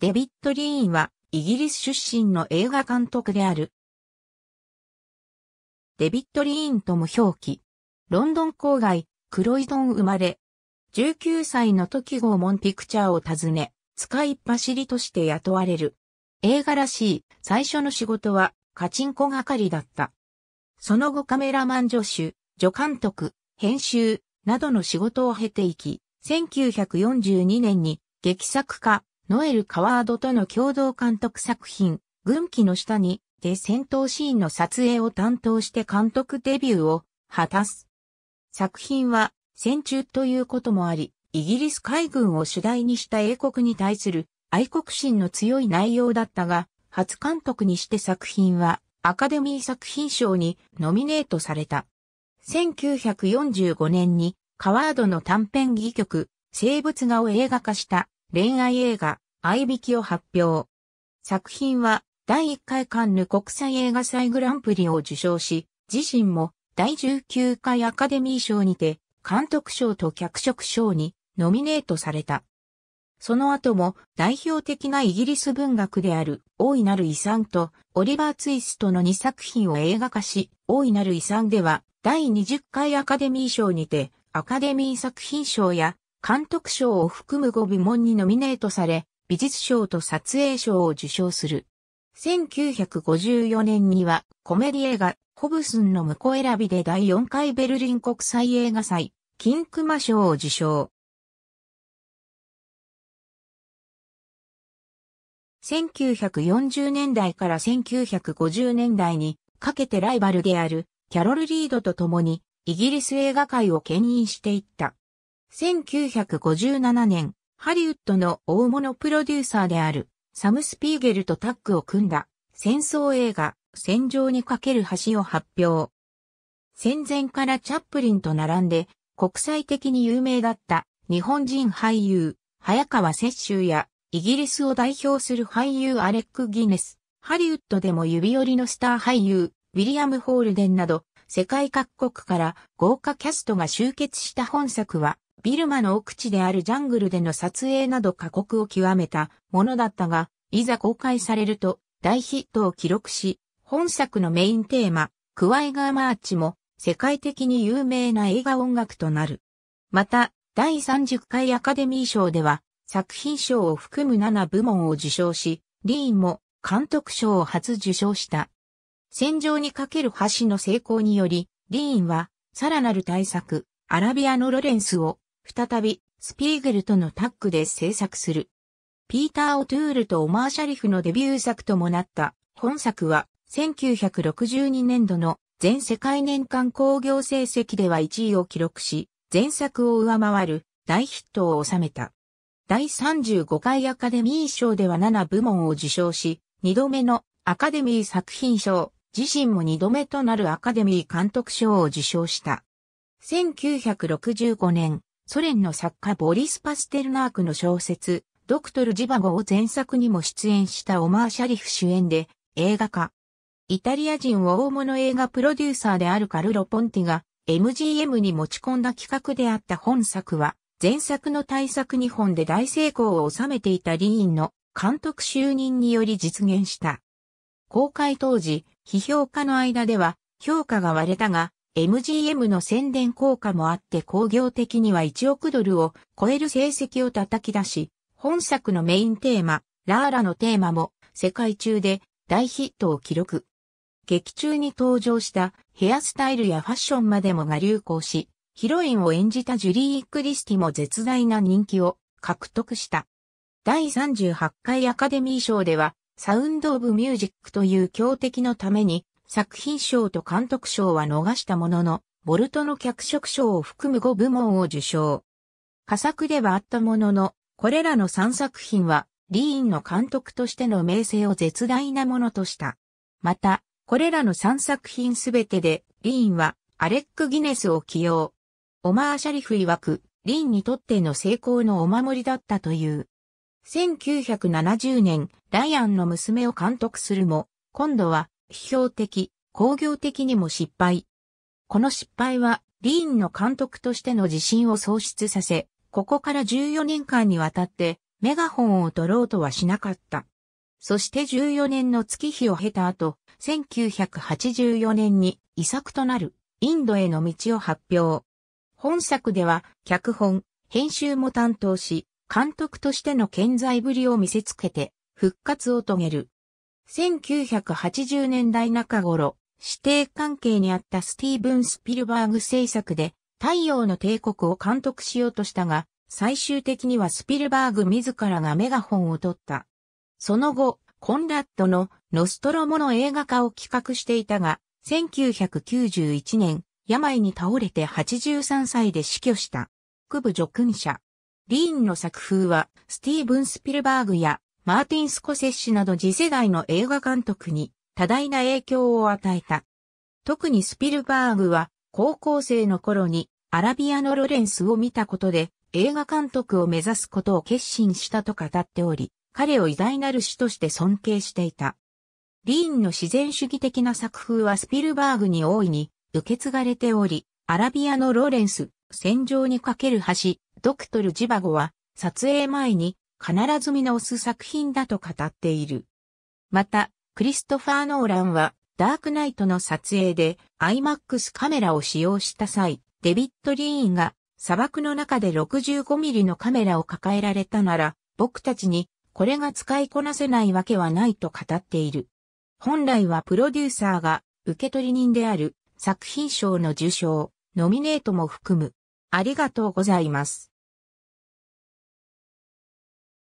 デビッド・リーンはイギリス出身の映画監督である。デビッド・リーンとも表記。ロンドン郊外、クロイドン生まれ。19歳の時号モンピクチャーを訪ね、使いっ走りとして雇われる。映画らしい最初の仕事はカチンコ係だった。その後カメラマン助手、助監督、編集などの仕事を経ていき、1942年に劇作家ノエル・カワードとの共同監督作品、軍旗の下に、で戦闘シーンの撮影を担当して監督デビューを果たす。作品は戦中ということもあり、イギリス海軍を主題にした英国に対する愛国心の強い内容だったが、初監督にして作品はアカデミー作品賞にノミネートされた。1945年にカワードの短編戯曲、生物画を映画化した恋愛映画、合いきを発表。作品は第1回カンヌ国際映画祭グランプリを受賞し、自身も第19回アカデミー賞にて監督賞と脚色賞にノミネートされた。その後も代表的なイギリス文学である大いなる遺産とオリバー・ツイストの2作品を映画化し、大いなる遺産では第20回アカデミー賞にてアカデミー作品賞や監督賞を含む5部門にノミネートされ、美術賞と撮影賞を受賞する。1954年にはコメディ映画ホブスンの婿選びで第4回ベルリン国際映画祭金熊賞を受賞。1940年代から1950年代にかけてライバルであるキャロル・リードと共にイギリス映画界を牽引していった。1957年、ハリウッドの大物プロデューサーであるサム・スピーゲルとタッグを組んだ戦争映画戦場にかける橋を発表。戦前からチャップリンと並んで国際的に有名だった日本人俳優早川雪舟やイギリスを代表する俳優アレック・ギネス、ハリウッドでも指折りのスター俳優ウィリアム・ホールデンなど世界各国から豪華キャストが集結した本作はビルマの奥地であるジャングルでの撮影など過酷を極めたものだったが、いざ公開されると大ヒットを記録し、本作のメインテーマ、クワイガーマーチも世界的に有名な映画音楽となる。また、第30回アカデミー賞では作品賞を含む7部門を受賞し、リーンも監督賞を初受賞した。戦場にかける橋の成功により、リーンはさらなる大作、アラビアのロレンスを再び、スピーゲルとのタッグで制作する。ピーター・オトゥールとオマー・シャリフのデビュー作ともなった本作は1962年度の全世界年間興行成績では1位を記録し、前作を上回る大ヒットを収めた。第35回アカデミー賞では7部門を受賞し、2度目のアカデミー作品賞、自身も2度目となるアカデミー監督賞を受賞した。1965年、ソ連の作家ボリス・パステルナークの小説、ドクトル・ジバゴを前作にも出演したオマー・シャリフ主演で映画化。イタリア人を大物映画プロデューサーであるカルロ・ポンティが MGM に持ち込んだ企画であった本作は、前作の大作日本で大成功を収めていたリーンの監督就任により実現した。公開当時、批評家の間では評価が割れたが、MGM の宣伝効果もあって工業的には1億ドルを超える成績を叩き出し、本作のメインテーマ、ラーラのテーマも世界中で大ヒットを記録。劇中に登場したヘアスタイルやファッションまでもが流行し、ヒロインを演じたジュリー・クリスティも絶大な人気を獲得した。第38回アカデミー賞では、サウンド・オブ・ミュージックという強敵のために作品賞と監督賞は逃したものの、ボルトの脚色賞を含む5部門を受賞。佳作ではあったものの、これらの3作品は、リーンの監督としての名声を絶大なものとした。また、これらの3作品すべてで、リーンは、アレック・ギネスを起用。オマー・シャリフ曰く、リーンにとっての成功のお守りだったという。1970年、ライアンの娘を監督するも、今度は批評的、工業的にも失敗。この失敗は、リーンの監督としての自信を喪失させ、ここから14年間にわたって、メガホンを取ろうとはしなかった。そして14年の月日を経た後、1984年に遺作となるインドへの道を発表。本作では脚本、編集も担当し、監督としての健在ぶりを見せつけて復活を遂げる。1980年代中頃、指定関係にあったスティーブン・スピルバーグ制作で、太陽の帝国を監督しようとしたが、最終的にはスピルバーグ自らがメガホンを取った。その後、コンラッドのノストロモの映画化を企画していたが、1991年、病に倒れて83歳で死去した。区部助勲者。リーンの作風は、スティーブン・スピルバーグやマーティン・スコセッシなど次世代の映画監督に多大な影響を与えた。特にスピルバーグは高校生の頃にアラビアのロレンスを見たことで映画監督を目指すことを決心したと語っており、彼を偉大なる主として尊敬していた。リーンの自然主義的な作風はスピルバーグに大いに受け継がれており、アラビアのロレンス、戦場にかける橋、ドクトル・ジバゴは撮影前に必ず見直す作品だと語っている。また、クリストファー・ノーランは、ダークナイトの撮影で IMAX カメラを使用した際、デビッド・リーンが砂漠の中で6 5ミリのカメラを抱えられたなら、僕たちにこれが使いこなせないわけはないと語っている。本来はプロデューサーが受取人である作品賞の受賞、ノミネートも含む。ありがとうございます。